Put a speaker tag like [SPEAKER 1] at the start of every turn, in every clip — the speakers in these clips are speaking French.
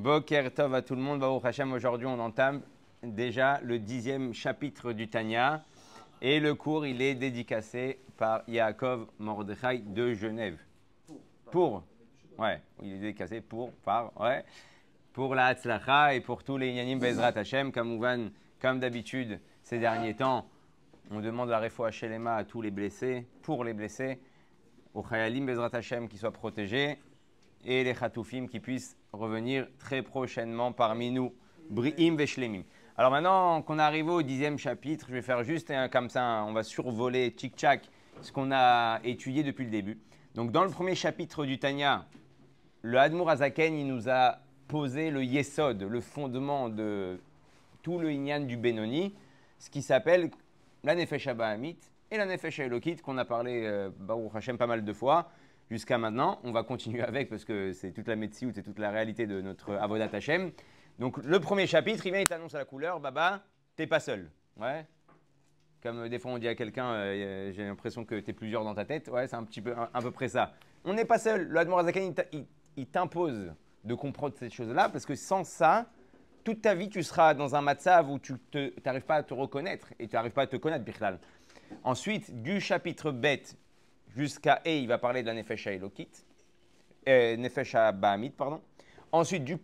[SPEAKER 1] Boker Tov à tout le monde. aujourd'hui on entame déjà le dixième chapitre du Tanya. Et le cours, il est dédicacé par Yaakov Mordechai de Genève. Pour. Ouais, il est dédicacé pour, par, ouais. Pour la Hatzlacha et pour tous les Yanim Bezrat Hashem. Comme, d'habitude, ces derniers temps, on demande la réfoua Shelema à tous les blessés, pour les blessés, Au Chayalim Bezrat Hashem qui soient protégés et les Khatoufim qui puissent revenir très prochainement parmi nous. Brihim Veshlemim. Alors maintenant qu'on est arrivé au dixième chapitre, je vais faire juste comme ça, on va survoler tic-tac ce qu'on a étudié depuis le début. Donc dans le premier chapitre du Tanya, le Hadmour Azaken, il nous a posé le yesod, le fondement de tout le inyan du Benoni, ce qui s'appelle la Nefesh Abahamit et la Nefesh Elokit qu'on a parlé, euh, pas mal de fois jusqu'à maintenant. On va continuer avec parce que c'est toute la médecine, c'est toute la réalité de notre Avodat Hashem. Donc le premier chapitre, il vient, il t'annonce à la couleur, Baba, t'es pas seul. Ouais. Comme euh, des fois on dit à quelqu'un, euh, euh, j'ai l'impression que t'es plusieurs dans ta tête. Ouais, c'est un petit peu, à peu près ça. On n'est pas seul. Le Admorazakan, il t'impose de comprendre ces choses-là parce que sans ça, toute ta vie, tu seras dans un matzav où tu n'arrives pas à te reconnaître et tu n'arrives pas à te connaître, Bichlal. Ensuite, du chapitre bête jusqu'à E, il va parler de la Nefesh Elokit, euh, Nefesh pardon. Ensuite, du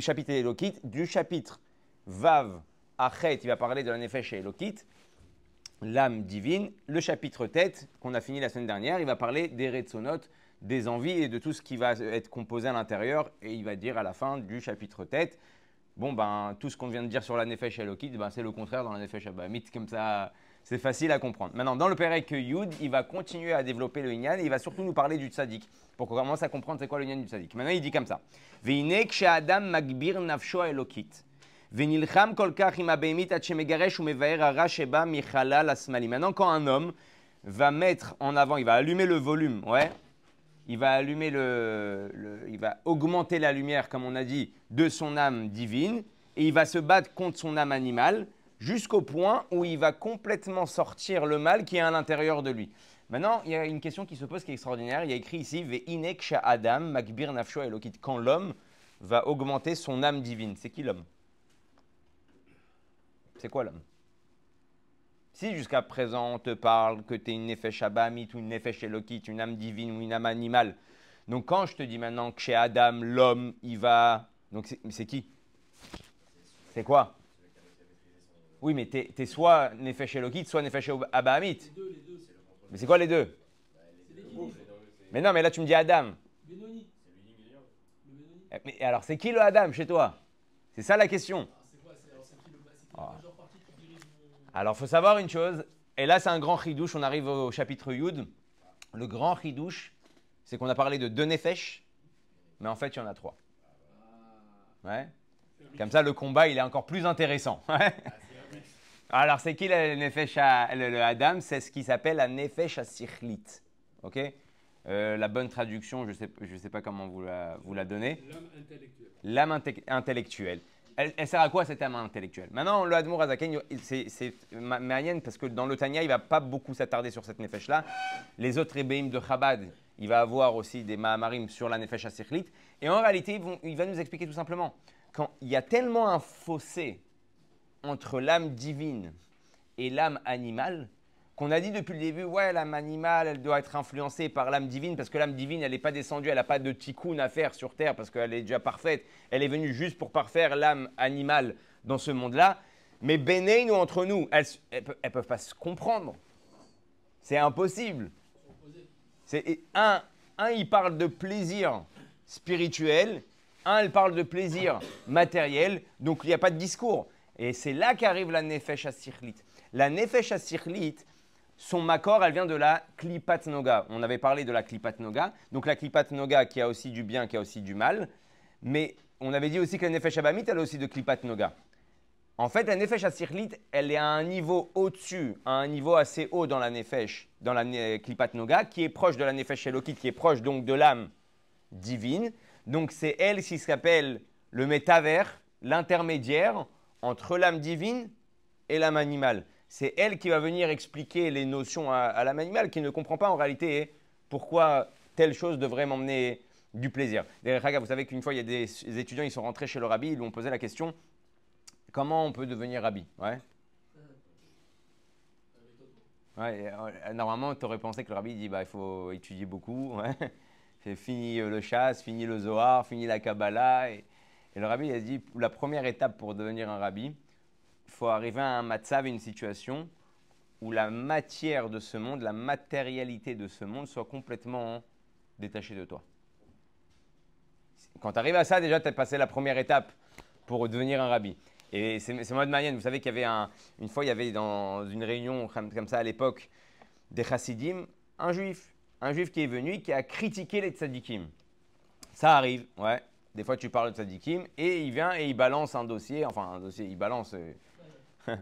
[SPEAKER 1] chapitre Elokit, du chapitre Vav Achet, il va parler de la Nefesh Elokit, l'âme divine. Le chapitre Tête, qu'on a fini la semaine dernière, il va parler des Retsonot, des envies et de tout ce qui va être composé à l'intérieur. Et il va dire à la fin du chapitre Tête, bon ben tout ce qu'on vient de dire sur la Nefesh Elokit, ben, c'est le contraire dans la Nefesh Abamit, comme ça c'est facile à comprendre. Maintenant, dans le Perek Yud, il va continuer à développer le Inyan il va surtout nous parler du Tzadik pour qu'on commence à comprendre c'est quoi le Inyan du Tzadik. Maintenant, il dit comme ça Adam magbir nafsho elokit. Maintenant, quand un homme va mettre en avant, il va allumer le volume, ouais, il va allumer le, il va augmenter la lumière, comme on a dit, de son âme divine, et il va se battre contre son âme animale jusqu'au point où il va complètement sortir le mal qui est à l'intérieur de lui. Maintenant, il y a une question qui se pose qui est extraordinaire. Il y a écrit ici Adam, Nafsho Quand l'homme va augmenter son âme divine, c'est qui l'homme C'est quoi l'homme Si jusqu'à présent on te parle que tu es une Nefesh Abamit ou une Nefesh Elokit, une âme divine ou une âme animale, donc quand je te dis maintenant que chez Adam, l'homme, il va. Donc c'est qui C'est quoi oui, mais t'es es soit Nefesh Elokit, soit Nefesh Abahamit. Les deux, mais c'est quoi les deux Mais non, mais là tu me dis Adam. Eh, mais alors c'est qui le Adam chez toi C'est ça la question. Alors, alors faut savoir une chose, et là c'est un grand chidouche, on arrive au chapitre Yud. Le grand chidouche, c'est qu'on a parlé de deux Nefesh, mais en fait il y en a trois. Ah. Ouais. Comme ça le combat il est encore plus intéressant. Ah, alors, c'est qui le, nefesh Adam C'est ce qui s'appelle la nefesh à euh, la bonne traduction, je ne sais, pas comment vous la, vous la donnez. L'âme intellectuelle. Elle, sert à quoi cette âme intellectuelle Maintenant, le Admour Azaken, c'est Marianne, parce que dans le Tania, il va pas beaucoup s'attarder sur cette nefesh-là. Les autres Ébéim de Chabad, il va avoir aussi des Mahamarim sur la nefesh à Et en réalité, il va nous expliquer tout simplement Quand il y a tellement un fossé entre l'âme divine et l'âme animale, qu'on a dit depuis le début, ouais, l'âme animale, elle doit être influencée par l'âme divine, parce que l'âme divine, elle n'est pas descendue, elle n'a pas de tikkun à faire sur Terre, parce qu'elle est déjà parfaite. Elle est venue juste pour parfaire l'âme animale dans ce monde-là. Mais Béné, nous, entre nous, elles ne peuvent pas se comprendre. C'est impossible. C'est un, un, il parle de plaisir spirituel, un, elle parle de plaisir matériel, donc il n'y a pas de discours. Et c'est là qu'arrive la Nefesh Asirlit. La Nefesh Asirlit, son makor, elle vient de la Klipat Noga. On avait parlé de la Klipat Noga. Donc la Klipat Noga qui a aussi du bien, qui a aussi du mal. Mais on avait dit aussi que la Nefesh Abamit, elle a aussi de Klipat Noga. En fait, la Nefesh Asirlit, elle est à un niveau au-dessus, à un niveau assez haut dans la Nefesh, dans la Klipat Noga, qui est proche de la Nefesh Elokit, qui est proche donc de l'âme divine. Donc c'est elle qui s'appelle le métavers, l'intermédiaire entre l'âme divine et l'âme animale. C'est elle qui va venir expliquer les notions à, l'âme animale qui ne comprend pas en réalité pourquoi telle chose devrait m'emmener du plaisir. vous savez qu'une fois, il y a des, étudiants, ils sont rentrés chez le rabbi, ils lui ont posé la question comment on peut devenir rabbi ouais. Ouais, euh, euh, normalement, tu aurais pensé que le rabbi dit bah, il faut étudier beaucoup. Ouais. Fini euh, le chasse, fini le Zohar, fini la Kabbalah. Et et le rabbi il a dit la première étape pour devenir un rabbi, il faut arriver à un matzav, une situation où la matière de ce monde, la matérialité de ce monde soit complètement détachée de toi. Quand tu arrives à ça, déjà, tu as passé la première étape pour devenir un rabbi. Et c'est moi de Marianne, vous savez qu'il y avait une fois, il y avait dans une réunion comme ça à l'époque des chassidim, un juif, un juif qui est venu qui a critiqué les tzadikim. Ça arrive, ouais. Des fois, tu parles de tzadikim et il vient et il balance un dossier. Enfin, un dossier, il balance. Euh,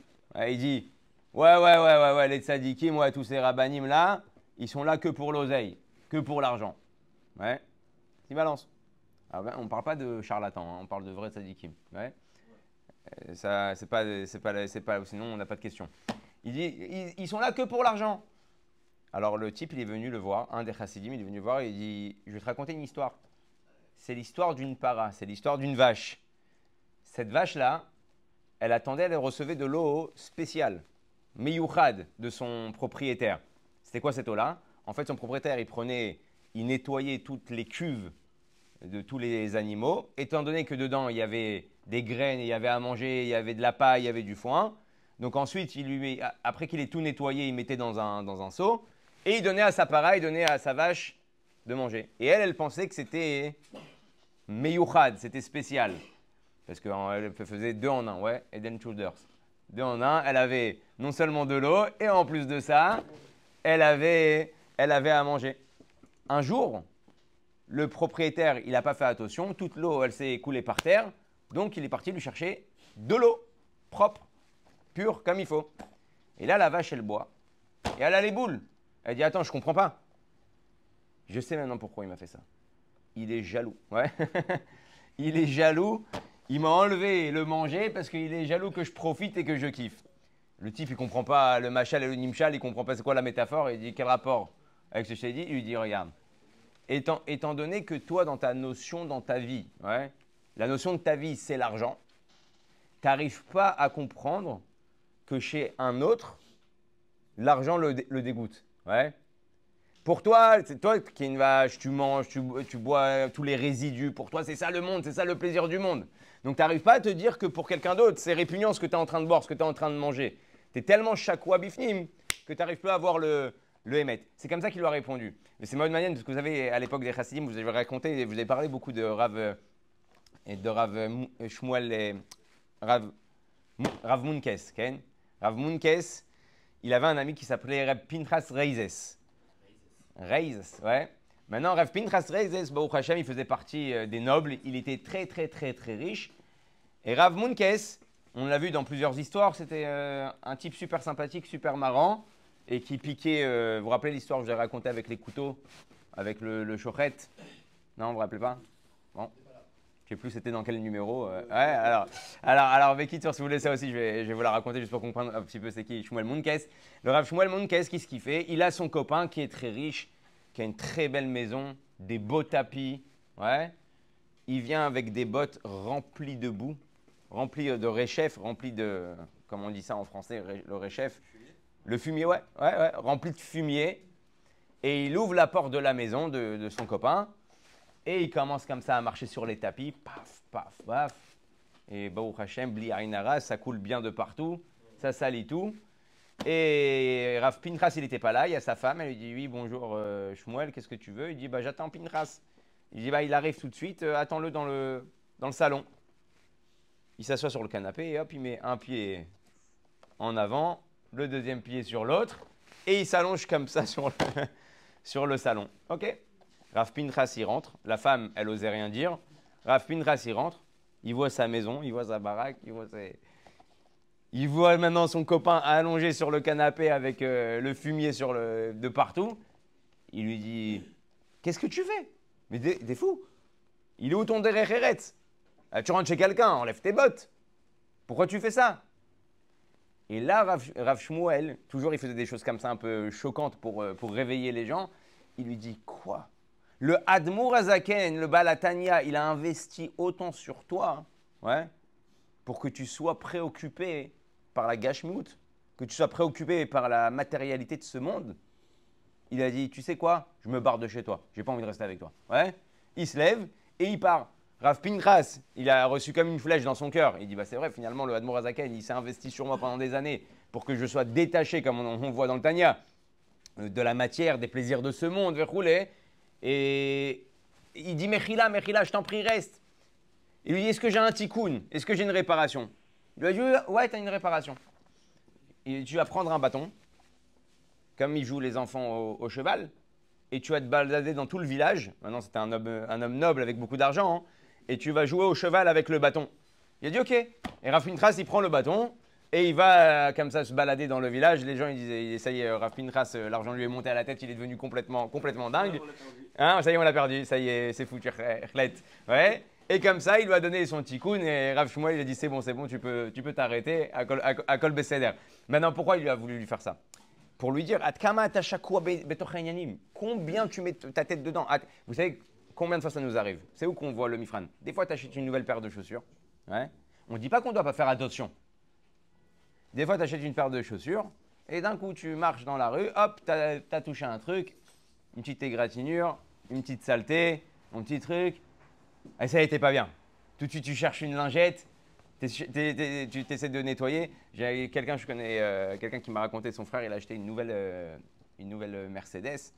[SPEAKER 1] il dit Ouais, ouais, ouais, ouais, ouais, les tzadikim, ouais, tous ces rabbinim là, ils sont là que pour l'oseille, que pour l'argent. Ouais. Il balance. Ben, on ne parle pas de charlatan, hein, on parle de vrai tzadikim. Ouais. Euh, ça, c'est pas, c'est pas, c'est pas, sinon, on n'a pas de question. Il dit ils, sont là que pour l'argent. Alors le type, il est venu le voir, un des chassidim, il est venu le voir et il dit Je vais te raconter une histoire c'est l'histoire d'une para, c'est l'histoire d'une vache. Cette vache-là, elle attendait, elle recevait de l'eau spéciale, meyouchad, de son propriétaire. C'était quoi cette eau-là En fait, son propriétaire, il prenait, il nettoyait toutes les cuves de tous les animaux. Étant donné que dedans, il y avait des graines, il y avait à manger, il y avait de la paille, il y avait du foin. Donc ensuite, après qu'il ait tout nettoyé, il mettait dans un, dans un seau et il donnait à sa para, il donnait à sa vache de manger. Et elle, elle pensait que c'était Meyouchad, c'était spécial. Parce qu'elle faisait deux en un, ouais, Eden Shoulders. Deux en un, elle avait non seulement de l'eau, et en plus de ça, elle avait, elle avait à manger. Un jour, le propriétaire, il n'a pas fait attention, toute l'eau, elle s'est écoulée par terre, donc il est parti lui chercher de l'eau propre, pure comme il faut. Et là, la vache, elle boit, et elle a les boules. Elle dit, attends, je comprends pas. Je sais maintenant pourquoi il m'a fait ça il est jaloux. il est jaloux. Il m'a enlevé le manger parce qu'il est jaloux que je profite et que je kiffe. Le type, il comprend pas le machal et le nimchal, il comprend pas c'est quoi la métaphore. Il dit quel rapport avec ce que je dit Il lui dit regarde, étant, donné que toi, dans ta notion, dans ta vie, la notion de ta vie, c'est l'argent, t'arrives pas à comprendre que chez un autre, l'argent le, le dégoûte. Ouais. Pour toi, c'est toi qui es une vache, tu manges, tu, bois tous les résidus. Pour toi, c'est ça le monde, c'est ça le plaisir du monde. Donc tu n'arrives pas à te dire que pour quelqu'un d'autre, c'est répugnant ce que tu es en train de boire, ce que tu es en train de manger. Tu es tellement chakwa bifnim que tu n'arrives plus à voir le, le C'est comme ça qu'il lui a répondu. Mais c'est manière manière parce que vous avez, à l'époque des chassidim, vous avez raconté, vous avez parlé beaucoup de Rav, euh, et de Rav euh, Shmuel et Rav, Rav Munkes. Ken? Rav Munkes, il avait un ami qui s'appelait Rav Pinchas Reizes. Reis, ouais. Maintenant, Rav Pintras Reis, eh, Baruch Hashem, il faisait partie euh, des nobles. Il était très, très, très, très riche. Et Rav Munkes, on l'a vu dans plusieurs histoires, c'était euh, un type super sympathique, super marrant, et qui piquait. Euh, vous vous rappelez l'histoire que j'ai racontée avec les couteaux, avec le, le Non, vous vous rappelez pas je sais plus c'était dans quel numéro. Euh, ouais, alors, alors, alors Becky, si vous voulez ça aussi, je vais, je vais vous la raconter juste pour comprendre un petit peu c'est qui Shmuel Munkes. Le Rav Shmuel Munkes, qu'est-ce qu'il fait Il a son copain qui est très riche, qui a une très belle maison, des beaux tapis. Ouais. Il vient avec des bottes remplies de boue, remplies de réchef, remplies de. Comment on dit ça en français Le réchef Le fumier, ouais. ouais, ouais rempli de fumier. Et il ouvre la porte de la maison de son copain et il commence comme ça à marcher sur les tapis. Paf, paf, paf. Et Baou Hashem, Bli ça coule bien de partout. Ça salit tout. Et Raf Pinchas, il n'était pas là. Il y a sa femme. Elle lui dit Oui, bonjour, euh, Shmuel, qu'est-ce que tu veux Il dit bah, J'attends Pinchas. Il dit bah, Il arrive tout de suite. Euh, attends-le dans le, dans le salon. Il s'assoit sur le canapé et hop, il met un pied en avant, le deuxième pied sur l'autre. Et il s'allonge comme ça sur le, sur le salon. OK Rav Pintras y rentre. La femme, elle osait rien dire. Rav Pintras y rentre. Il voit sa maison, il voit sa baraque, il voit maintenant son copain allongé sur le canapé avec euh, le fumier sur le... de partout. Il lui dit Qu'est-ce que tu fais Mais des fous Il est où ton derrière ah, Tu rentres chez quelqu'un, enlève tes bottes. Pourquoi tu fais ça Et là, Rav, toujours il faisait des choses comme ça un peu choquantes pour euh, réveiller les gens, il lui dit Quoi le Admour Azaken, le Balatania, il a investi autant sur toi, pour que tu sois préoccupé par la gashmout, que tu sois préoccupé par la matérialité de ce monde. Il a dit, tu sais quoi, je me barre de chez toi, j'ai pas envie de rester avec toi. Ouais. Il se lève et il part. Rav Pinkras, il a reçu comme une flèche dans son cœur. Il dit bah c'est vrai, finalement le Admor Azaken, il s'est investi sur moi pendant des années pour que je sois détaché, comme on, voit dans le Tania, de la matière, des plaisirs de ce monde, rouler. Et il dit Mechila, Mechila, je t'en prie, reste. Il lui dit Est-ce que j'ai un tikkun Est-ce que j'ai une réparation Il lui a dit Ouais, t'as une réparation. Et tu vas prendre un bâton, comme ils jouent les enfants au, cheval, et tu vas te balader dans tout le village. Maintenant, c'était un homme, noble avec beaucoup d'argent, hein. et tu vas jouer au cheval avec le bâton. Il a dit Ok. Et Tras, il prend le bâton, et il va euh, comme ça se balader dans le village. Les gens ils disaient ça y est, euh, euh, l'argent lui est monté à la tête, il est devenu complètement, dingue. Hein, ça y est, on l'a perdu. Ça y est, c'est foutu, Ouais. Et comme ça, il lui a donné son tikkun et Rav moi, il a dit c'est bon, c'est bon, tu peux, t'arrêter à Kol, Maintenant, pourquoi il a voulu lui faire ça Pour lui dire combien tu mets ta tête dedans. Vous savez combien de fois ça nous arrive C'est où qu'on voit le mifran Des fois, tu achètes une nouvelle paire de chaussures. On ne dit pas qu'on ne doit pas faire attention. Des fois, tu achètes une paire de chaussures et d'un coup, tu marches dans la rue, hop, tu as, touché un truc, une petite égratignure, une petite saleté, un petit truc. Et ça, n'était pas bien. Tout de suite, tu cherches une lingette, tu essaies de nettoyer. J'ai quelqu'un, je connais, euh, quelqu'un qui m'a raconté son frère, il a acheté une nouvelle, euh, une nouvelle Mercedes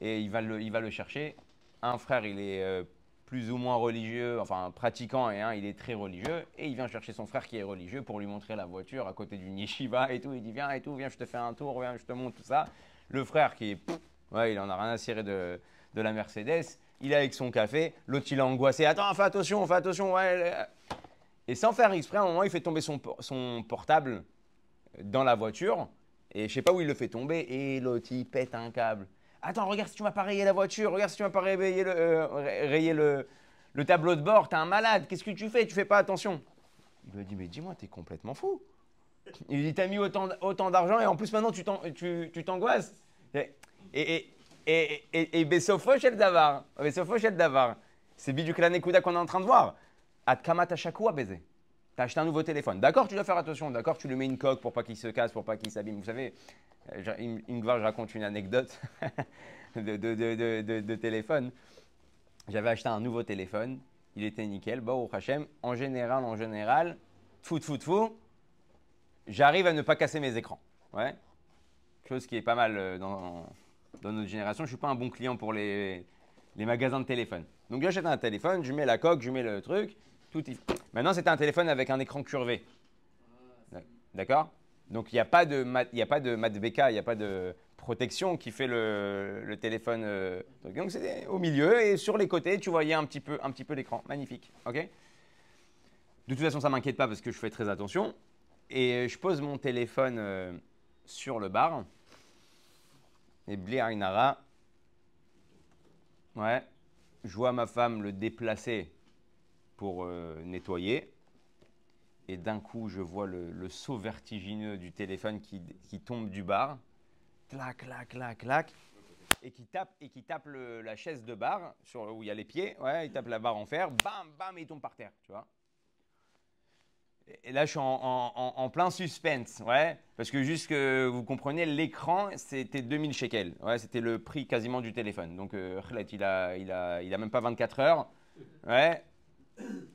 [SPEAKER 1] et il va, le, il va le chercher. Un frère, il est euh, plus ou moins religieux, enfin pratiquant, et il est très religieux, et il vient chercher son frère qui est religieux pour lui montrer la voiture à côté du Nishiva et tout. Il dit Viens et tout, viens, je te fais un tour, viens, je te montre tout ça. Le frère qui est. ouais, il en a rien à cirer de, la Mercedes, il est avec son café, l'autre il est angoissé Attends, fais attention, fais attention, ouais. Et sans faire exprès, à un moment, il fait tomber son, portable dans la voiture, et je sais pas où il le fait tomber, et l'autre il pète un câble. Attends, regarde si tu m'as pas rayé la voiture, regarde si tu m'as pas euh, rayé le, rayé le, tableau de bord, es un malade, qu'est-ce que tu fais Tu fais pas attention. Il lui dit, mais dis-moi, t'es complètement fou. Il lui dit, t'as mis autant, d'argent et en plus maintenant tu t'angoisses. Et, et, et, et, mais Davar, Davar, c'est Biduklan qu'on est en train de voir. Atkamata Shakua baiser. T'as acheté un nouveau téléphone. D'accord, tu dois faire attention. D'accord, tu lui mets une coque pour pas qu'il se casse, pour pas qu'il s'abîme. Vous savez, euh, Ingvar, je raconte une anecdote de, téléphone. J'avais acheté un nouveau téléphone. Il était nickel. Bon, au Hachem, en général, en général, fou, fou, fou, j'arrive à ne pas casser mes écrans. Ouais. Chose qui est pas mal euh, dans, notre génération. Je suis pas un bon client pour les, les magasins de téléphone. Donc, j'achète un téléphone, je mets la coque, je mets le truc. Maintenant, c'est un téléphone avec un écran curvé. D'accord Donc, il n'y a pas de mat, il n'y a pas de il n'y a pas de protection qui fait le, téléphone. Euh, donc, c'était au milieu et sur les côtés, tu voyais un petit peu, peu l'écran. Magnifique. OK De toute façon, ça ne m'inquiète pas parce que je fais très attention. Et je pose mon téléphone euh, sur le bar. Et Inara. Ouais. Je vois ma femme le déplacer pour euh, nettoyer. Et d'un coup, je vois le, saut vertigineux du téléphone qui, qui, tombe du bar. Clac, clac, clac, clac. Et qui tape, et qui tape la chaise de bar sur, où il y a les pieds. Ouais, il tape la barre en fer. Bam, bam, et il tombe par terre. Tu vois et là, je suis en, en, plein suspense, ouais, parce que juste que vous comprenez, l'écran, c'était 2000 shekels, ouais, c'était le prix quasiment du téléphone. Donc, euh, il, a, il, a, il a même pas 24 heures, ouais,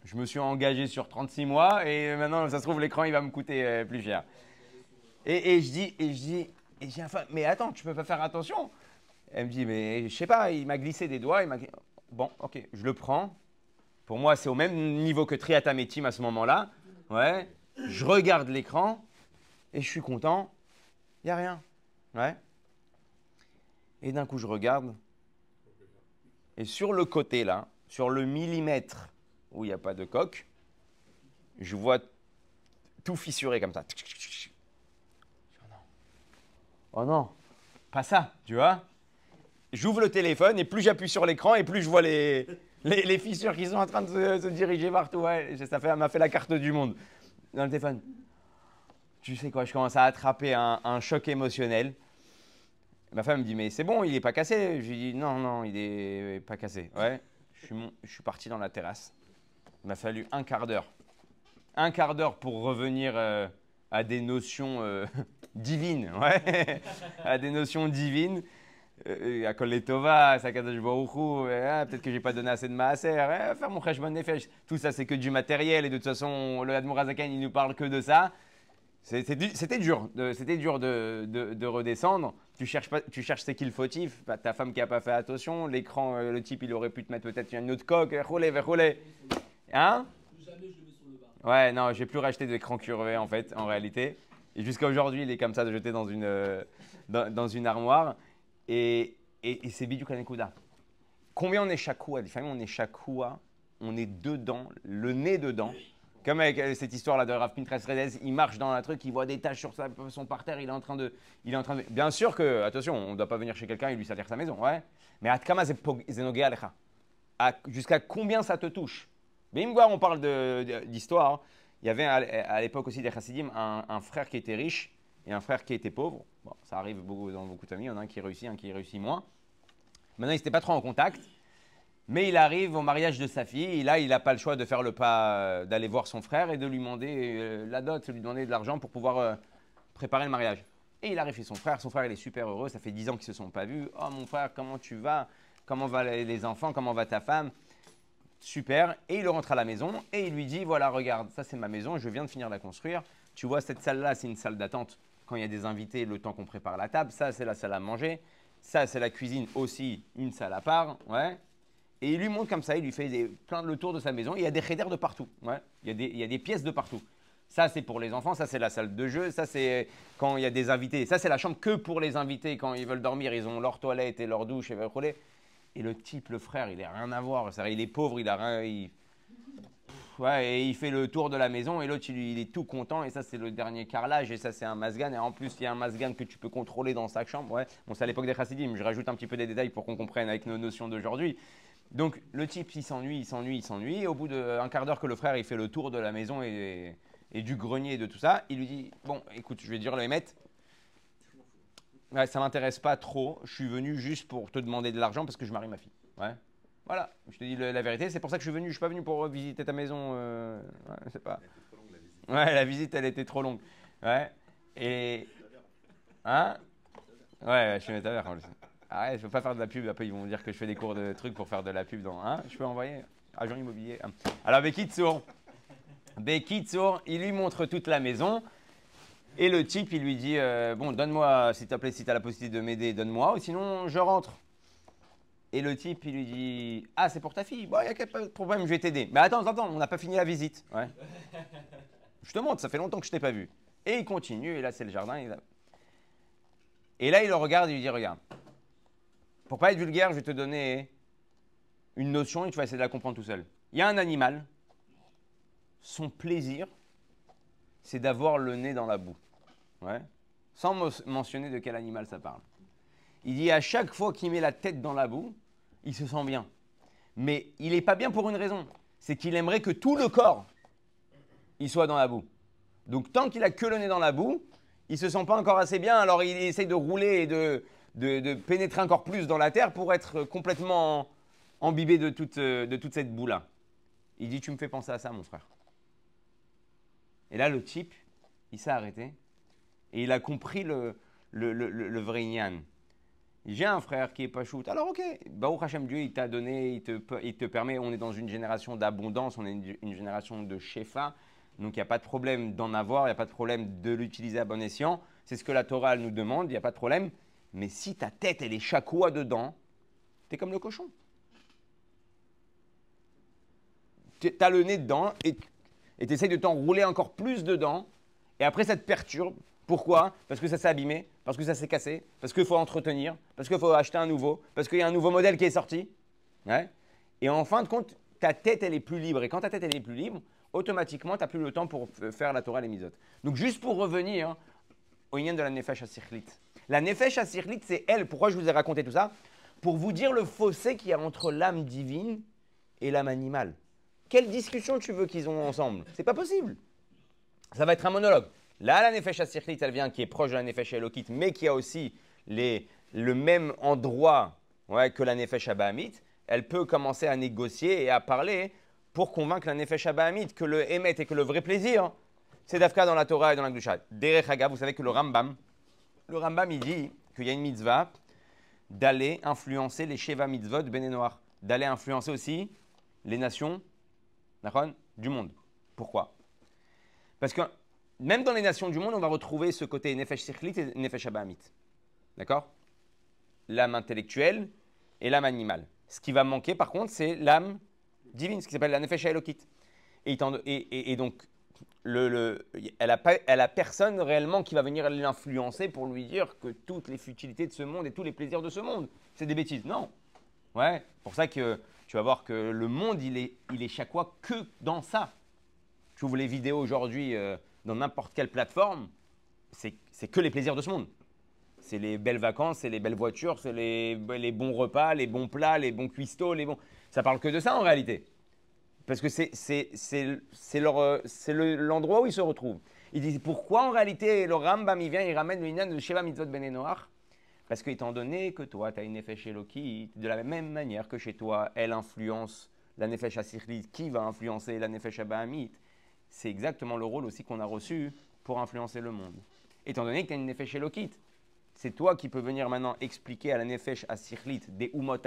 [SPEAKER 1] je me suis engagé sur 36 mois et maintenant, ça se trouve, l'écran, il va me coûter euh, plus cher. Et, je dis, et je dis, j'ai enfin, mais attends, tu peux pas faire attention. Elle me dit, mais je sais pas, il m'a glissé des doigts, il m'a Bon, ok, je le prends. Pour moi, c'est au même niveau que Triatamétime à ce moment-là. Ouais. Je regarde l'écran et je suis content. Il n'y a rien. Ouais. Et d'un coup, je regarde. Et sur le côté, là, sur le millimètre où il n'y a pas de coque, je vois tout fissuré comme ça. Oh non, pas ça, tu vois J'ouvre le téléphone et plus j'appuie sur l'écran et plus je vois les, les, fissures qui sont en train de se, diriger partout. Ouais, ça m'a fait, la carte du monde dans le téléphone. Tu sais quoi, je commence à attraper un, choc émotionnel. Ma femme me dit, mais c'est bon, il n'est pas cassé. Je lui dis, non, non, il n'est pas cassé. Ouais, je suis, je suis parti dans la terrasse. Il m'a fallu un quart d'heure. Un quart d'heure pour revenir euh, euh, à des notions divines, ouais, euh, à des notions divines. à Kolletova, à Sakadosh peut-être que j'ai pas donné assez de maaser, hein, faire mon Khashman Tout ça, c'est que du matériel et de toute façon, le Azaken, il nous parle que de ça. C'était dur, c'était dur de, redescendre. Tu cherches, pas, tu cherches c'est qui fautif, ta femme qui a pas fait attention, l'écran, le type il aurait pu te mettre peut-être une autre coque, roulez, roulez. Hein Ouais, non, j'ai plus racheté d'écran curvé en fait, en réalité. Et jusqu'à aujourd'hui, il est comme ça de jeter dans une, euh, dans, une armoire. Et, et, et c'est Bidou Kanekuda. Combien on est chakoua Des on est chakoua, ah, on est dedans, le nez dedans. Comme avec euh, cette histoire-là de Raf Pintres Redez, il marche dans un truc, il voit des taches sur sa, son parterre, il est en train de. Il est en train de... Bien sûr que, attention, on ne doit pas venir chez quelqu'un et lui salir sa maison, ouais. Mais Atkama Zenogea Jusqu'à combien ça te touche on parle d'histoire. Hein. Il y avait à l'époque aussi des chassidim un, frère qui était riche et un frère qui était pauvre. Bon, ça arrive beaucoup, dans beaucoup de Il y en a un qui réussit, un qui réussit moins. Maintenant, ils n'étaient pas trop en contact. Mais il arrive au mariage de sa fille, là, il n'a pas le choix de faire le pas, euh, d'aller voir son frère et de lui demander euh, la dot, de lui demander de l'argent pour pouvoir euh, préparer le mariage. Et il arrive chez son frère, son frère, il est super heureux, ça fait dix ans qu'ils ne se sont pas vus. Oh mon frère, comment tu vas Comment vont les enfants Comment va ta femme Super. Et il rentre à la maison et il lui dit, voilà, regarde, ça c'est ma maison, je viens de finir de la construire. Tu vois, cette salle-là, c'est une salle d'attente quand il y a des invités, le temps qu'on prépare la table. Ça, c'est la salle à manger. Ça, c'est la cuisine aussi, une salle à part. Et il lui montre comme ça, il lui fait des, plein le tour de sa maison. Il y a des raiders de partout. Il, y a des, pièces de partout. Ça, c'est pour les enfants, ça, c'est la salle de jeu, ça, c'est quand il y a des invités. Ça, c'est la chambre que pour les invités. Quand ils veulent dormir, ils ont leur toilette et leur douche et veulent rouler. Et le type, le frère, il n'a rien à voir. il est pauvre, il a rien. et il fait le tour de la maison et l'autre, il, est tout content. Et ça, c'est le dernier carrelage. Et ça, c'est un masgan. Et en plus, il y a un masgan que tu peux contrôler dans sa chambre. Bon, c'est à l'époque des chassidim. Je rajoute un petit peu des détails pour qu'on comprenne avec nos notions d'aujourd'hui. Donc, le type, il s'ennuie, il s'ennuie, il s'ennuie. Au bout d'un quart d'heure que le frère, il fait le tour de la maison et, du grenier et de tout ça, il lui dit Bon, écoute, je vais dire le Ouais, ça m'intéresse pas trop. Je suis venu juste pour te demander de l'argent parce que je marie ma fille. Ouais. Voilà, je te dis la vérité. C'est pour ça que je suis venu. Je suis pas venu pour visiter ta maison. euh, ouais, pas. Ouais, la visite, elle était trop longue. Ouais. Et. Hein Ouais, je suis métavers. quand ah je je veux pas faire de la pub. Après, ils vont me dire que je fais des cours de trucs pour faire de la pub dans. Hein Je peux envoyer agent immobilier. Ah. Alors, Bekitsour. Bekitsour, il lui montre toute la maison. Et le type, il lui dit euh, Bon, donne-moi, s'il te plaît, si tu as la possibilité de m'aider, donne-moi, ou sinon je rentre. Et le type, il lui dit Ah, c'est pour ta fille. Bon, il n'y a pas de problème, je vais t'aider. Mais attends, attends, on n'a pas fini la visite. Ouais. je te montre, ça fait longtemps que je t'ai pas vu. Et il continue, et là, c'est le jardin. Et là, il le regarde et lui dit Regarde, pour pas être vulgaire, je vais te donner une notion et tu vas essayer de la comprendre tout seul. Il y a un animal, son plaisir c'est d'avoir le nez dans la boue. Ouais. Sans mentionner de quel animal ça parle. Il dit à chaque fois qu'il met la tête dans la boue, il se sent bien. Mais il n'est pas bien pour une raison. C'est qu'il aimerait que tout le corps, il soit dans la boue. Donc tant qu'il a que le nez dans la boue, il se sent pas encore assez bien. Alors il essaie de rouler et de, pénétrer encore plus dans la terre pour être complètement imbibé de toute cette boue-là. Il dit, tu me fais penser à ça, mon frère. Et là, le type, il s'est arrêté et il a compris le, vrai J'ai un frère qui est pas shoot. Alors, ok, Baruch Hashem, Dieu, il t'a donné, il te, il te permet. On est dans une génération d'abondance, on est une, génération de Shefa. Donc, il n'y a pas de problème d'en avoir, il n'y a pas de problème de l'utiliser à bon escient. C'est ce que la Torah nous demande, il n'y a pas de problème. Mais si ta tête, elle est chakoua dedans, t'es comme le cochon. T'as le nez dedans et et tu essaies de t'enrouler encore plus dedans, et après ça te perturbe. Pourquoi Parce que ça s'est abîmé, parce que ça s'est cassé, parce qu'il faut entretenir, parce qu'il faut acheter un nouveau, parce qu'il y a un nouveau modèle qui est sorti. Et en fin de compte, ta tête, elle est plus libre. Et quand ta tête, elle est plus libre, automatiquement, tu n'as plus le temps pour faire la Torah et les Donc, juste pour revenir au lien de la Nefesh Asirlit. La Nefesh Asirlit, c'est elle. Pourquoi je vous ai raconté tout ça Pour vous dire le fossé qu'il y a entre l'âme divine et l'âme animale. Quelle discussion tu veux qu'ils ont ensemble C'est pas possible. Ça va être un monologue. Là, la Nefesh elle vient qui est proche de la Nefesh Elokit, mais qui a aussi le même endroit que la Nefesh Abahamit. Elle peut commencer à négocier et à parler pour convaincre la Nefesh Abahamit que le Hémet et que le vrai plaisir, c'est Dafka dans la Torah et dans la Derechaga, Derech vous savez que le Rambam, le Rambam, il dit qu'il y a une mitzvah d'aller influencer les Sheva mitzvot Béné Noir, d'aller influencer aussi les nations du monde. Pourquoi Parce que même dans les nations du monde, on va retrouver ce côté nefesh sikhlit et nefesh abahamit. D'accord L'âme intellectuelle et l'âme animale. Ce qui va manquer, par contre, c'est l'âme divine, ce qui s'appelle la nefesh elokit. Et, et, donc, le, elle, n'a elle a personne réellement qui va venir l'influencer pour lui dire que toutes les futilités de ce monde et tous les plaisirs de ce monde, c'est des bêtises. Non. Ouais, pour ça que tu vas voir que le monde, il est, il chaque fois que dans ça. Tu ouvres les vidéos aujourd'hui euh, dans n'importe quelle plateforme, c'est que les plaisirs de ce monde. C'est les belles vacances, c'est les belles voitures, c'est les, les, bons repas, les bons plats, les bons cuistots, les bons. Ça parle que de ça en réalité. Parce que c'est euh, l'endroit où ils se retrouvent. Ils disent pourquoi en réalité le Rambam il vient, il ramène le Inan de Sheva Mitzvot ben parce qu'étant donné que toi, tu as une Nefesh Loki de la même manière que chez toi, elle influence la Nefesh Asirlite, qui va influencer la Nefesh Abahamite, c'est exactement le rôle aussi qu'on a reçu pour influencer le monde. Étant donné que tu as une Nefesh Lokit, c'est toi qui peux venir maintenant expliquer à la Nefesh Asirlite des Umot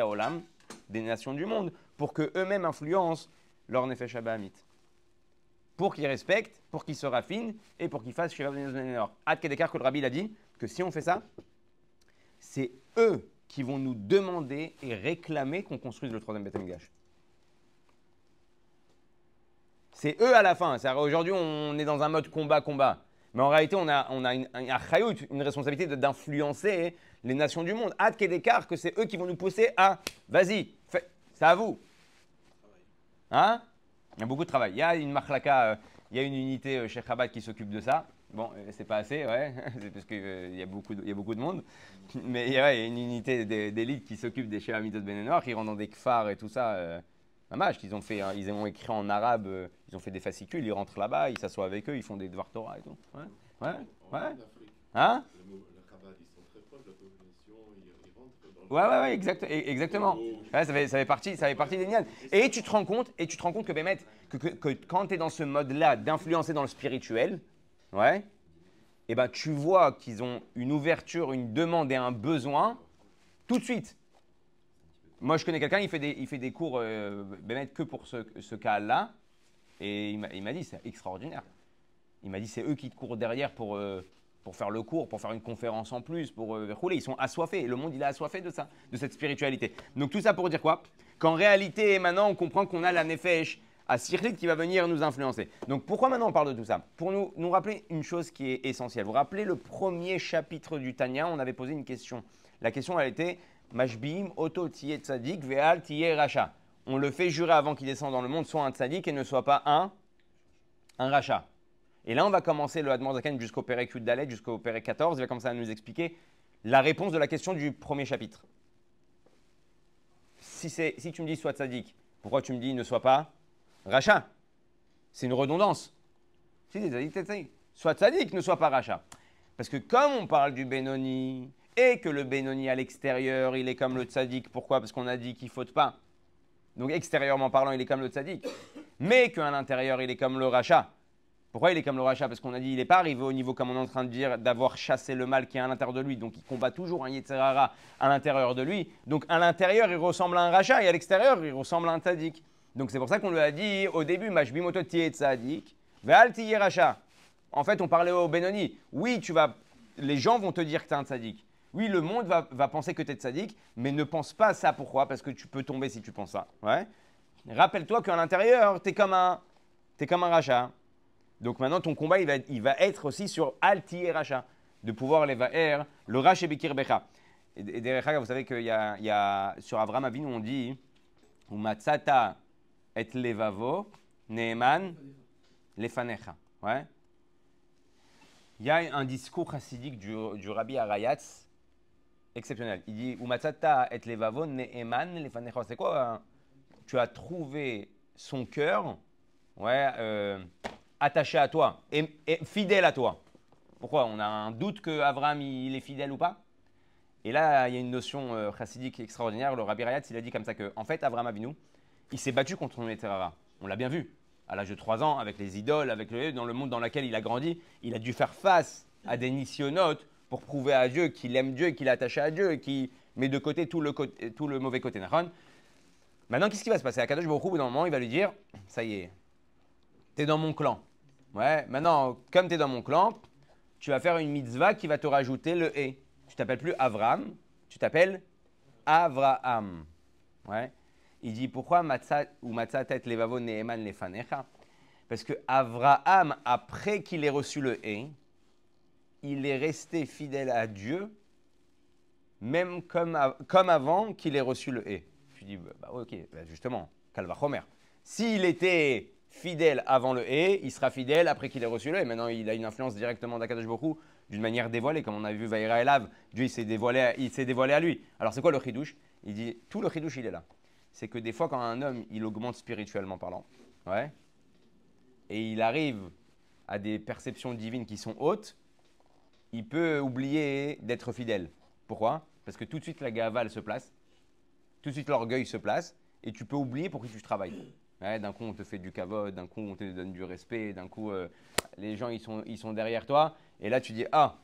[SPEAKER 1] des nations du monde, pour que eux-mêmes influencent leur Nefesh Abahamite. Pour qu'ils respectent, pour qu'ils se raffinent et pour qu'ils fassent Shiva ben ben Ad Kedekar que le Rabbi l'a dit que si on fait ça, c'est eux qui vont nous demander et réclamer qu'on construise le troisième Beth C'est eux à la fin. Aujourd'hui, on est dans un mode combat-combat. Mais en réalité, on a, on a une, responsabilité d'influencer les nations du monde. Hâte qu'il écart que c'est eux qui vont nous pousser à vas-y, c'est à vous. Hein Il y a beaucoup de travail. Il y a une euh, il y a une unité chez euh, Chabad qui s'occupe de ça. Bon, euh, c'est pas assez, ouais, parce qu'il euh, y, y, a beaucoup de monde. Mais il y a une unité d'élite qui s'occupe des Sheva de Ben qui rentrent dans des kfar et tout ça. Euh, ils ont, fait, hein. ils ont écrit en arabe, euh, ils ont fait des fascicules, ils rentrent là-bas, ils s'assoient avec eux, ils font des devoirs Torah et tout. Ouais, ouais, ouais. Hein Ouais, ouais, ouais, exact, exactement. Oh. ça, fait, ça, partie, ça fait partie des nianes. Et tu te rends compte, et tu te rends compte que, que quand tu es dans ce mode-là d'influencer dans le spirituel, ouais, et eh ben, tu vois qu'ils ont une ouverture, une demande et un besoin tout de suite. Moi, je connais quelqu'un, il, fait des, il fait des cours euh, que pour ce, cas-là. Et il m'a dit, c'est extraordinaire. Il m'a dit, c'est eux qui te courent derrière pour, euh, faire le cours, pour faire une conférence en plus, pour euh, rouler. Ils sont assoiffés. Le monde, il est assoiffé de ça, de cette spiritualité. Donc, tout ça pour dire quoi Qu'en réalité, maintenant, on comprend qu'on a la nefesh à Cyril qui va venir nous influencer. Donc pourquoi maintenant on parle de tout ça Pour nous, rappeler une chose qui est essentielle. Vous rappelez le premier chapitre du Tanya on avait posé une question. La question, elle était Mashbim, Oto, Tiye, Tzadik, Veal, Tiye, Racha. On le fait jurer avant qu'il descende dans le monde, soit un Tzadik et ne soit pas un, un Racha. Et là, on va commencer le Hadmorzakan jusqu'au Péré Dalet, jusqu'au Péré 14. Il va commencer à nous expliquer la réponse de la question du premier chapitre. Si, tu me dis soit Tzadik, pourquoi tu me dis ne sois pas Rachat. C'est une redondance. Soit tzadik, ne soit pas rachat. Parce que comme on parle du Benoni, et que le Benoni à l'extérieur, il est comme le tzadik. Pourquoi Parce qu'on a dit qu'il ne faute pas. Donc extérieurement parlant, il est comme le tzadik. Mais qu'à l'intérieur, il est comme le rachat. Pourquoi il est comme le rachat Parce qu'on a dit qu'il n'est pas arrivé au niveau, comme on est en train de dire, d'avoir chassé le mal qui est à l'intérieur de lui. Donc il combat toujours un Yetzerara à l'intérieur de lui. Donc à l'intérieur, il ressemble à un rachat et à l'extérieur, il ressemble à un tzadik. Donc c'est pour ça qu'on lui a dit au début, et Tsadik, ve'alti Racha. En fait, on parlait au Benoni. Oui, tu vas, les gens vont te dire que tu es un tsadik. Oui, le monde va, penser que tu es mais ne pense pas ça. Pourquoi Parce que tu peux tomber si tu penses ça. Ouais. Rappelle-toi qu'à l'intérieur, tu es comme un, racha. rachat. Donc maintenant, ton combat, il va, être aussi sur Alti Racha, de pouvoir les le Rach bikir Becha. Et, vous savez qu'il y, a, sur Avram Avinu, on dit ou matsata et levavo neeman lefanecha. Ouais. Il y a un discours chassidique du, rabbi Arayatz exceptionnel. Il dit et levavo neeman C'est quoi hein? Tu as trouvé son cœur ouais, euh, attaché à toi et, fidèle à toi. Pourquoi On a un doute que Avram il est fidèle ou pas Et là, il y a une notion euh, chassidique extraordinaire. Le rabbi Arayatz, il a dit comme ça que, en fait, Avram nous il s'est battu contre Noé On l'a bien vu. À l'âge de 3 ans, avec les idoles, avec le, dans le monde dans lequel il a grandi, il a dû faire face à des missionnautes pour prouver à Dieu qu'il aime Dieu, qu'il est attaché à Dieu, qu'il met de côté tout le, tout le mauvais côté. Maintenant, qu'est-ce qui va se passer à Baruch Hu, dans un moment, il va lui dire Ça y est, t'es dans mon clan. Ouais, maintenant, comme t'es dans mon clan, tu vas faire une mitzvah qui va te rajouter le « et ». Tu t'appelles plus Avram, tu t'appelles Avraham. Ouais. Il dit pourquoi Matzat ou Levavo Neeman Parce que Avraham, après qu'il ait reçu le hain, il est resté fidèle à Dieu, même comme, avant qu'il ait reçu le hain. Tu dis, bah, bah ok, bah, justement, Kalvachomer. S'il était fidèle avant le hain, il sera fidèle après qu'il ait reçu le et ». Maintenant, il a une influence directement d'Akadash Bokhu d'une manière dévoilée, comme on a vu Vaïra Elav. Dieu, il s'est dévoilé, dévoilé à lui. Alors, c'est quoi le chidouche Il dit, tout le chidouche, il est là c'est que des fois, quand un homme, il augmente spirituellement parlant, ouais, et il arrive à des perceptions divines qui sont hautes, il peut oublier d'être fidèle. Pourquoi Parce que tout de suite, la gavale se place, tout de suite, l'orgueil se place, et tu peux oublier pour qui tu travailles. d'un coup, on te fait du cavot, d'un coup, on te donne du respect, d'un coup, euh, les gens, ils sont, ils sont derrière toi. Et là, tu dis, ah,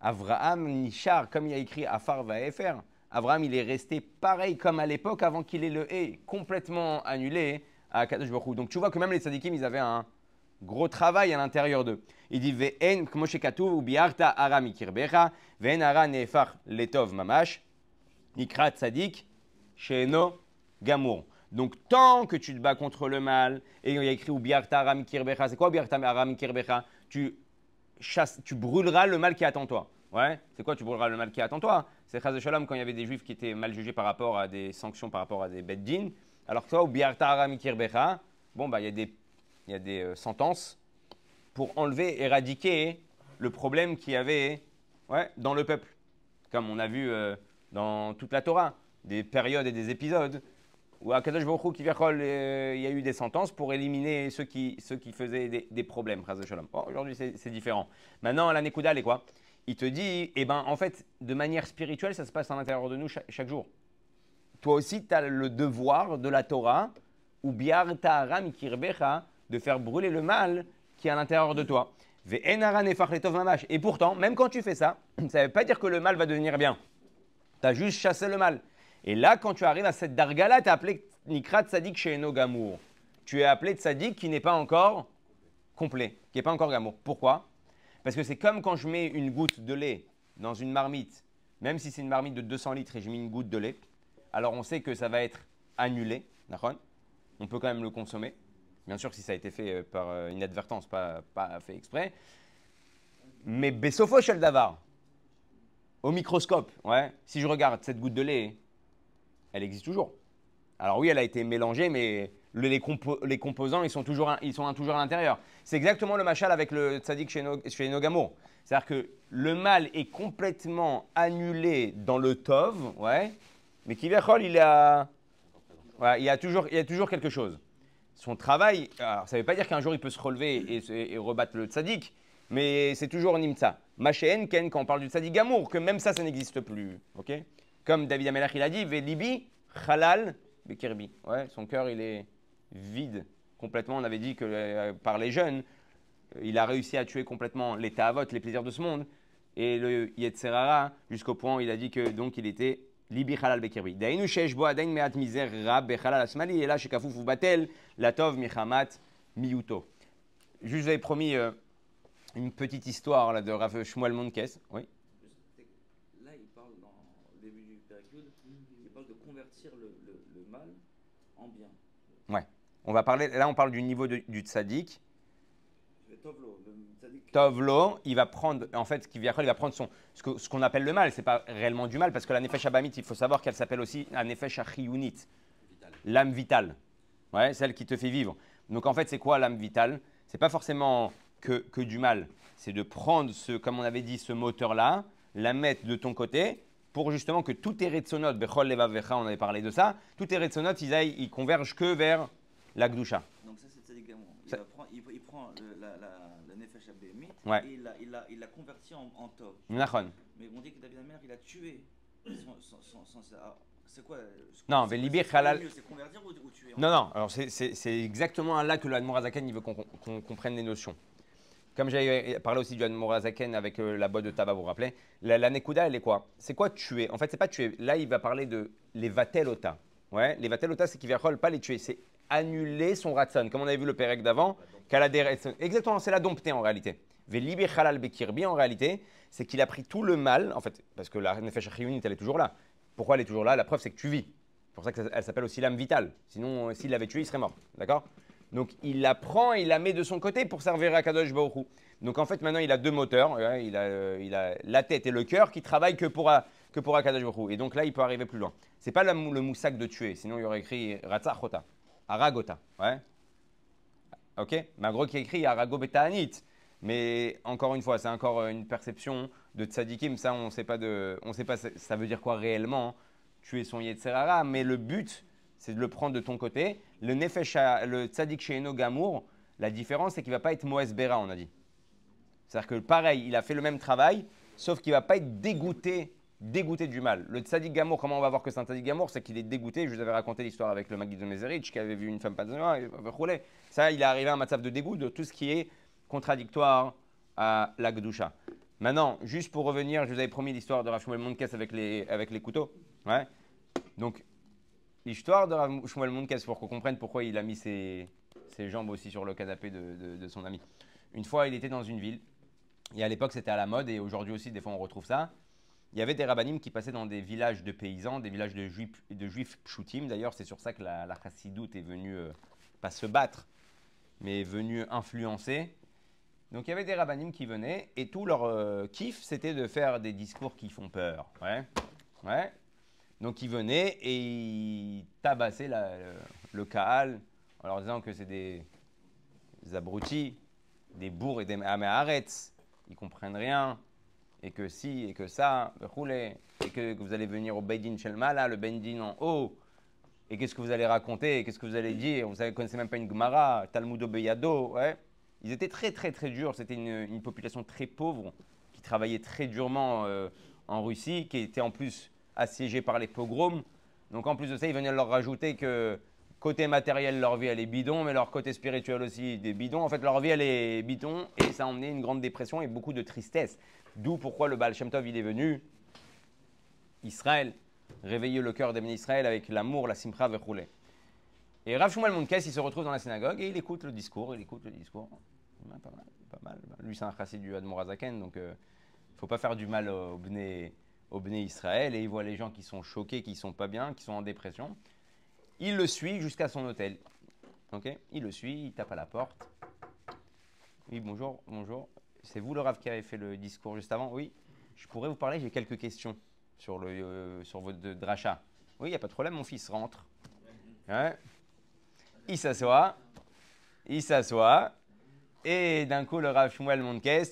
[SPEAKER 1] Avraham Nishar, comme il a écrit Afar va FR, Abraham, il est resté pareil comme à l'époque avant qu'il ait le hé complètement annulé à Kadosh Baruch Donc tu vois que même les tzadikim, ils avaient un gros travail à l'intérieur d'eux. Il dit Ve'en, k'moshe ou biarta aram ikirbecha, ve'en ara nefar letov mamash, nikrat tzadik, sheno gamur. Donc tant que tu te bats contre le mal, et il y a écrit ou biarta ikirbecha », c'est quoi ubiarta aram ikirbecha » tu, tu brûleras le mal qui attend toi. Ouais, c'est quoi Tu brûleras le mal qui attend toi. Hein. C'est Chaz Shalom quand il y avait des juifs qui étaient mal jugés par rapport à des sanctions, par rapport à des beddin. Alors que toi, au Biartara Mikirbecha, bon, bah, il y a des, y a des euh, sentences pour enlever, éradiquer le problème qu'il y avait dans le peuple. Comme on a vu euh, dans toute la Torah, des périodes et des épisodes où à Kadosh Baruch euh, il y a eu des sentences pour éliminer ceux qui, ceux qui faisaient des, des problèmes. Shalom. Aujourd'hui, c'est différent. Maintenant, la Nekuda, elle est quoi il te dit, eh ben, en fait, de manière spirituelle, ça se passe à l'intérieur de nous chaque, jour. Toi aussi, tu as le devoir de la Torah, ou biar ta'aram kirbecha, de faire brûler le mal qui est à l'intérieur de toi. Et pourtant, même quand tu fais ça, ça ne veut pas dire que le mal va devenir bien. Tu as juste chassé le mal. Et là, quand tu arrives à cette dargala, tu as appelé Nikrat Sadik chez Gamour. Tu es appelé de Sadik qui n'est pas encore complet, qui n'est pas encore Gamour. Pourquoi parce que c'est comme quand je mets une goutte de lait dans une marmite, même si c'est une marmite de 200 litres et je mets une goutte de lait, alors on sait que ça va être annulé, d'accord On peut quand même le consommer. Bien sûr, si ça a été fait euh, par euh, inadvertance, pas, pas fait exprès. Mais Bessofo Davar, au microscope, ouais, si je regarde cette goutte de lait, elle existe toujours. Alors oui, elle a été mélangée, mais les, composants, ils sont toujours, ils sont toujours à l'intérieur. C'est exactement le machal avec le tzadik chez, C'est-à-dire que le mal est complètement annulé dans le tov, mais Kiverhol, il a, il, a toujours, a toujours quelque chose. Son travail, ça ne veut pas dire qu'un jour il peut se relever et, rebattre le tzadik, mais c'est toujours Nimtsa. Machéen, Ken, quand on parle du tzadik Gamour, que même ça, ça n'existe plus. Comme David Amelach, il a dit, Velibi, Halal, Bekirbi. Ouais, son cœur, il est vide complètement. On avait dit que euh, par les jeunes, euh, il a réussi à tuer complètement les vote les plaisirs de ce monde. Et le Yetzerara, jusqu'au point où il a dit que donc il était Libi Halal Bekirbi. Dainu Sheshbo Adain Meat Miser Rab Bechalal Asmali. Et là, Batel, Latov Mihamat Miuto. Juste, j'avais promis euh, une petite histoire là, de Rav Shmuel Monkes. Oui. Là, il parle dans le début du période, il parle de convertir le mal en bien. On va parler, là, on parle du niveau du tzaddik. Tovlo, il va prendre, en fait, ce qui vient il va prendre son, ce, qu'on ce appelle le mal. Ce n'est pas réellement du mal, parce que la nefesh abamit, il faut savoir qu'elle s'appelle aussi la nefesh l'âme vitale, ouais, celle qui te fait vivre. Donc en fait, c'est quoi l'âme vitale C'est pas forcément que, que du mal. C'est de prendre ce, comme on avait dit, ce moteur-là, la mettre de ton côté, pour justement que tous tes retsonot, on avait parlé de ça, tous tes retsonot, ils, ils convergent que vers la Donc ça, c'est Tzadik Gamour. Il, prend, il, euh, prend la, la, la Nefesh ouais. et il l'a, il, il en, en Mais on dit que David Amir, il a tué son, c'est quoi Non, mais libir halal. C'est convertir ou, tuer Non, non, alors c'est exactement là que le Zaken, il veut qu'on comprenne les notions. Comme j'avais euh, parlé aussi du Zaken avec euh, la boîte de tabac, vous vous rappelez La, la Nekuda, elle est quoi C'est quoi tuer En fait, c'est pas tuer. Là, il va parler de les Vatelota. Ouais, les Vatelota, c'est qu'il ne pas les tuer, c'est annuler son ratson, comme on avait vu le Pérec d'avant, Exactement, c'est la dompter en réalité. vélibé halal bekirbi en réalité, c'est qu'il a pris tout le mal, en fait, parce que la nefesh chiyunit, elle est toujours là. Pourquoi elle est toujours là La preuve, c'est que tu vis. C'est pour ça qu'elle s'appelle aussi l'âme vitale. Sinon, euh, s'il l'avait tué, il serait mort. D'accord Donc, il la prend et il la met de son côté pour servir à Kadosh Donc, en fait, maintenant, il a deux moteurs. Hein, euh, il a, la tête et le cœur qui travaillent que pour, que pour Et donc là, il peut arriver plus loin. C'est pas le moussac de tuer. Sinon, il aurait écrit Ratzachota. Aragota. Ouais. Ok Magro qui écrit Arago Mais encore une fois, c'est encore euh, une perception de tzadikim. Ça, on ne sait pas de, on sait pas ça veut dire quoi réellement hein. tuer son yetzerara. Mais le but, c'est de le prendre de ton côté. Le nefesh, le tzadik sheino gamour, la différence, c'est qu'il ne va pas être moes bera, on a dit. C'est-à-dire que pareil, il a fait le même travail, sauf qu'il ne va pas être dégoûté dégoûté du mal. Le Tzadik Gamour, comment on va voir que c'est un Tzadik Gamour C'est qu'il est dégoûté. Je vous avais raconté l'histoire avec le Maguid de Mezerich qui avait vu une femme pas et euh, rouler. Ça, il est arrivé à un matzav de dégoût de tout ce qui est contradictoire à la Maintenant, juste pour revenir, je vous avais promis l'histoire de Rav Shmuel avec les, avec les couteaux. Ouais. Donc, l'histoire de Rav Shmuel pour qu'on comprenne pourquoi il a mis ses, jambes aussi sur le canapé de, de son ami. Une fois, il était dans une ville. Et à l'époque, c'était à la mode. Et aujourd'hui aussi, des fois, on retrouve ça il y avait des rabbinim qui passaient dans des villages de paysans, des villages de juifs, de juifs D'ailleurs, c'est sur ça que la, la chassidoute est venue, euh, pas se battre, mais est venue influencer. Donc il y avait des rabbinim qui venaient et tout leur euh, kiff, c'était de faire des discours qui font peur. Ouais. Ouais. Donc ils venaient et ils tabassaient le, Kaal en leur disant que c'est des, abrutis, des bourgs et des ah, arrête, Ils comprennent rien et que si, et que ça, et que, vous allez venir au Beidin Shelma, le Beidin en haut, et qu'est-ce que vous allez raconter, et qu'est-ce que vous allez dire, vous ne connaissez même pas une Gemara, Talmud Obeyado, ouais. Ils étaient très, très, très durs, c'était une, population très pauvre, qui travaillait très durement euh, en Russie, qui était en plus assiégée par les pogroms. Donc en plus de ça, ils venaient leur rajouter que côté matériel, leur vie, elle est bidon, mais leur côté spirituel aussi, des bidons. En fait, leur vie, elle est bidon et ça a emmené une grande dépression et beaucoup de tristesse. D'où pourquoi le Baal Shem Tov, il est venu. Israël, réveiller le cœur des Israël avec l'amour, la simcha, verroulé. Et Rav Shumal Munkes, il se retrouve dans la synagogue et il écoute le discours, il écoute le discours. Pas mal, pas mal. Lui, c'est un raciste du Admorazaken, donc il euh, faut pas faire du mal au Bné, Israël. Et il voit les gens qui sont choqués, qui sont pas bien, qui sont en dépression. Il le suit jusqu'à son hôtel. Ok Il le suit, il tape à la porte. Oui, bonjour, bonjour. C'est vous le Rav qui avez fait le discours juste avant Oui, je pourrais vous parler, j'ai quelques questions sur, le, euh, sur votre dracha. Oui, il n'y a pas de problème, mon fils rentre. Ouais. Il s'assoit, il s'assoit, et d'un coup, le Rav monde Montes,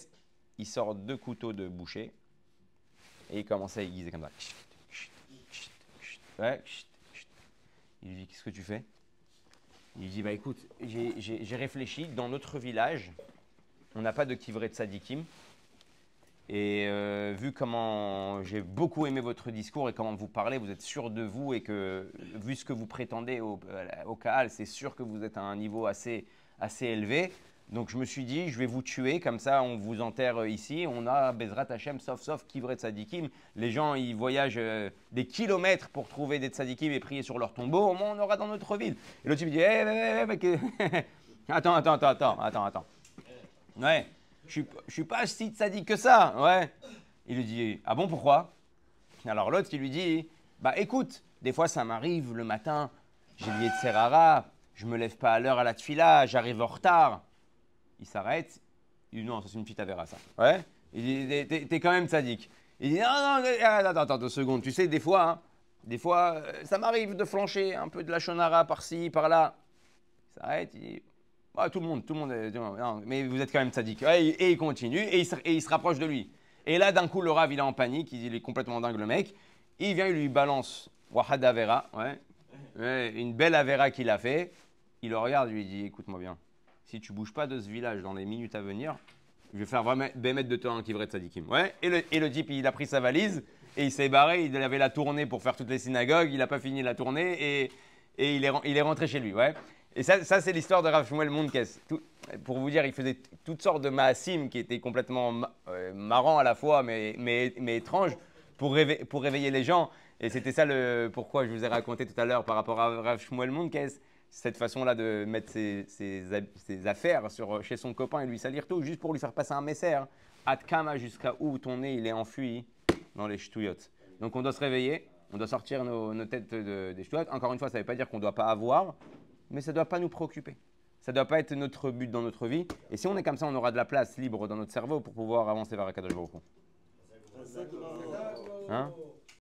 [SPEAKER 1] il sort deux couteaux de boucher, et il commence à aiguiser comme ça. Il lui dit Qu'est-ce que tu fais Il lui dit bah, écoute, j'ai réfléchi. Dans notre village, on n'a pas de kivret sadikim. Et euh, vu comment j'ai beaucoup aimé votre discours et comment vous parlez, vous êtes sûr de vous et que, vu ce que vous prétendez au, au Kaal, c'est sûr que vous êtes à un niveau assez, assez élevé. Donc je me suis dit, je vais vous tuer, comme ça on vous enterre euh, ici. On a Bezrat Hashem, sauf sauf Kivret Tzadikim. Les gens, ils voyagent euh, des kilomètres pour trouver des Tzadikim et prier sur leur tombeau. Au moins, on aura dans notre ville. Et l'autre type dit, hé, hé, hé, attends, attends, attends, attends, attends, attends. Ouais, je ne suis pas si Tzadik que ça. Ouais. Il lui dit, ah bon, pourquoi Alors l'autre, il lui dit, bah écoute, des fois ça m'arrive le matin, j'ai lié de Serrara, je me lève pas à l'heure à la tfila, j'arrive en retard il s'arrête. Il dit non, c'est une petite avéra ça. Ouais. Il dit t'es, quand même sadique. Il dit non, non, ah, attends, attends, deux secondes. Tu sais, des fois, hein, des fois, euh, ça m'arrive de flancher un peu de la chonara par-ci, par-là. Il s'arrête, il dit ah, tout le monde, tout le monde, mais vous êtes quand même sadique. et, il continue, et il, se, rapproche de lui. Et là, d'un coup, le rave, il est en panique, il, est complètement dingue, le mec. Il vient, il lui balance Wahad Avera, ouais, une belle Avera qu'il a fait. Il le regarde, lui dit Écoute-moi bien, si tu bouges pas de ce village dans les minutes à venir, je vais faire vraiment Bémet de toi en kivret sadikim. Ouais. Et le, et type, il a pris sa valise et il s'est barré. Il avait la tournée pour faire toutes les synagogues. Il n'a pas fini la tournée et, il, est, rentré chez lui. Et ça, c'est l'histoire de Rav Shmuel pour vous dire, il faisait toutes sortes de maasim qui étaient complètement euh, marrants à la fois, mais, étranges, pour, réveiller les gens. Et c'était ça le pourquoi je vous ai raconté tout à l'heure par rapport à Rav Shmuel cette façon-là de mettre ses, affaires sur, euh, chez son copain et lui salir tout, juste pour lui faire passer un messer. Atkama, jusqu'à où ton nez il est enfui dans les ch'touillottes. Donc on doit se réveiller, on doit sortir nos, têtes des ch'touillottes. Encore une fois, ça ne veut pas dire qu'on ne doit pas avoir, mais ça ne doit pas nous préoccuper. Ça ne doit pas être notre but dans notre vie. Et si on est comme ça, on aura de la place libre dans notre cerveau pour pouvoir avancer vers Akadosh Hein